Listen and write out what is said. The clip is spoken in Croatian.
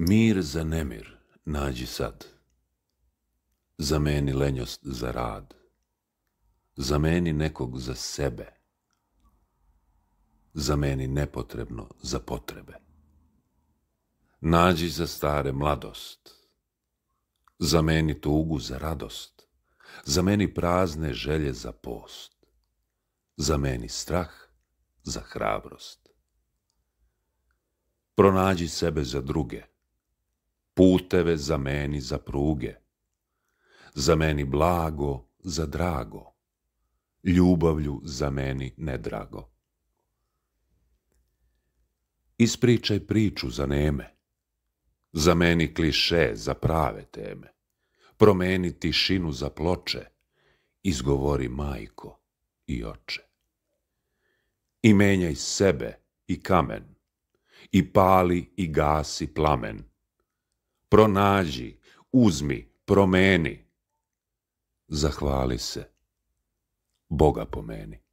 Mir za nemir nađi sad. Zameni lenjost za rad. Zameni nekog za sebe. Zameni nepotrebno za potrebe. Nađi za stare mladost. Zameni tugu za radost. Zameni prazne želje za post. Zameni strah za hrabrost. Pronađi sebe za druge puteve za meni za pruge, za meni blago za drago, ljubavlju za meni nedrago. Ispričaj priču za neme, za meni kliše za prave teme, promeni tišinu za ploče, izgovori majko i oče. I menjaj sebe i kamen, i pali i gasi plamen, pronađi, uzmi, promeni. Zahvali se. Boga pomeni.